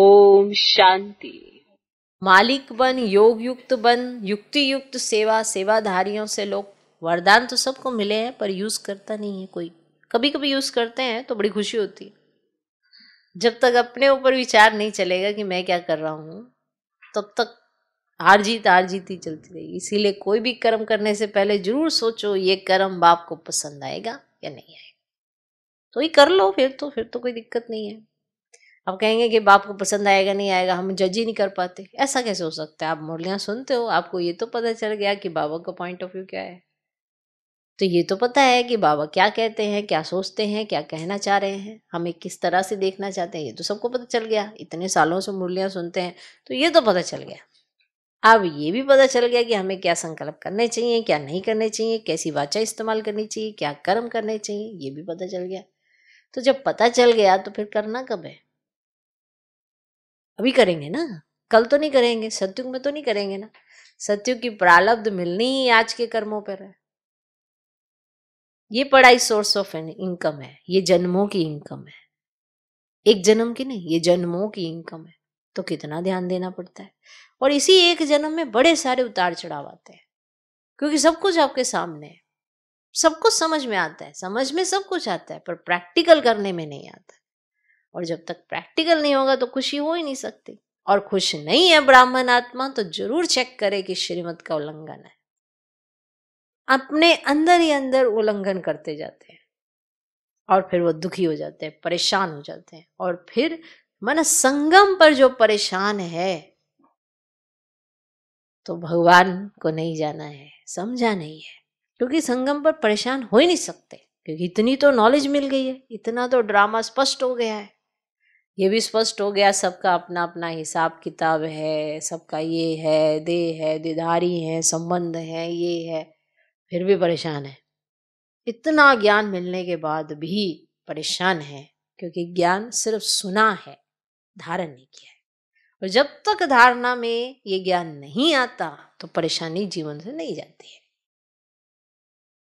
ओम शांति मालिक बन योग युक्त बन युक्ति युक्त सेवा सेवाधारियों से लोग वरदान तो सबको मिले हैं पर यूज करता नहीं है कोई कभी कभी यूज करते हैं तो बड़ी खुशी होती है जब तक अपने ऊपर विचार नहीं चलेगा कि मैं क्या कर रहा हूँ तब तक हार जीत हार जीत ही चलती रहेगी इसीलिए कोई भी कर्म करने से पहले जरूर सोचो ये कर्म बाप को पसंद आएगा या नहीं आएगा तो ये कर लो फिर तो फिर तो कोई दिक्कत नहीं है अब कहेंगे कि बाप को पसंद आएगा नहीं आएगा हम जज ही नहीं कर पाते ऐसा कैसे हो सकता है आप मुरलियाँ सुनते हो आपको ये तो पता चल गया कि बाबा का पॉइंट ऑफ व्यू क्या है तो ये तो पता है कि बाबा क्या कहते हैं क्या सोचते हैं क्या कहना चाह रहे हैं हमें किस तरह से देखना चाहते हैं ये तो सबको पता चल गया इतने सालों से मुरलियाँ सुनते हैं तो ये तो पता चल गया अब ये भी पता चल गया कि हमें क्या संकल्प करने चाहिए क्या नहीं करने चाहिए कैसी वाचा इस्तेमाल करनी चाहिए क्या कर्म करने चाहिए ये भी पता चल गया तो जब पता चल गया तो फिर करना कब है अभी करेंगे ना कल तो नहीं करेंगे सत्युग में तो नहीं करेंगे ना सत्युग की प्रालब्ध मिलनी ही आज के कर्मों पर है ये पढ़ाई सोर्स ऑफ इनकम है ये जन्मों की इनकम है एक जन्म की नहीं ये जन्मों की इनकम है तो कितना ध्यान देना पड़ता है और इसी एक जन्म में बड़े सारे उतार चढ़ाव आते हैं क्योंकि सब कुछ आपके सामने है सब कुछ समझ में आता है समझ में सब कुछ आता है पर प्रैक्टिकल करने में नहीं आता और जब तक प्रैक्टिकल नहीं होगा तो खुशी हो ही नहीं सकती और खुश नहीं है ब्राह्मण आत्मा तो जरूर चेक करे कि श्रीमत का उल्लंघन है अपने अंदर ही अंदर उल्लंघन करते जाते हैं और फिर वो दुखी हो जाते हैं परेशान हो जाते हैं और फिर मन संगम पर जो परेशान है तो भगवान को नहीं जाना है समझा नहीं है क्योंकि संगम पर परेशान हो ही नहीं सकते क्योंकि इतनी तो नॉलेज मिल गई है इतना तो ड्रामा स्पष्ट हो गया है ये भी स्पष्ट हो गया सबका अपना अपना हिसाब किताब है सबका ये है दे है देधारी है संबंध है ये है फिर भी परेशान है इतना ज्ञान मिलने के बाद भी परेशान है क्योंकि ज्ञान सिर्फ सुना है धारण नहीं किया है और जब तक धारणा में ये ज्ञान नहीं आता तो परेशानी जीवन से नहीं जाती है